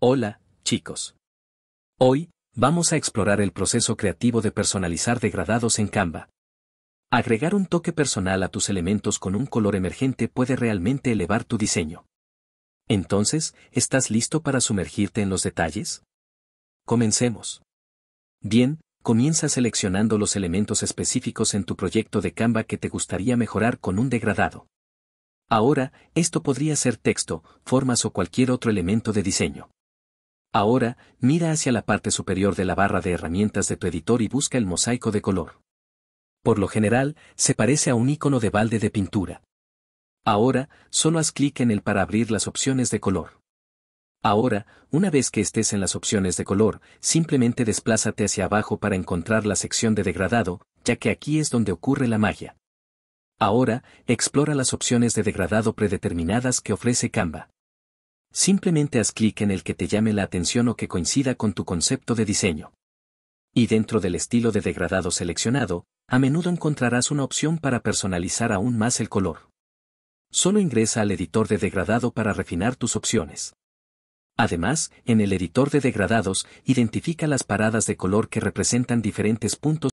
Hola, chicos. Hoy, vamos a explorar el proceso creativo de personalizar degradados en Canva. Agregar un toque personal a tus elementos con un color emergente puede realmente elevar tu diseño. Entonces, ¿estás listo para sumergirte en los detalles? Comencemos. Bien, comienza seleccionando los elementos específicos en tu proyecto de Canva que te gustaría mejorar con un degradado. Ahora, esto podría ser texto, formas o cualquier otro elemento de diseño. Ahora, mira hacia la parte superior de la barra de herramientas de tu editor y busca el mosaico de color. Por lo general, se parece a un icono de balde de pintura. Ahora, solo haz clic en él para abrir las opciones de color. Ahora, una vez que estés en las opciones de color, simplemente desplázate hacia abajo para encontrar la sección de degradado, ya que aquí es donde ocurre la magia. Ahora, explora las opciones de degradado predeterminadas que ofrece Canva. Simplemente haz clic en el que te llame la atención o que coincida con tu concepto de diseño. Y dentro del estilo de degradado seleccionado, a menudo encontrarás una opción para personalizar aún más el color. Solo ingresa al editor de degradado para refinar tus opciones. Además, en el editor de degradados, identifica las paradas de color que representan diferentes puntos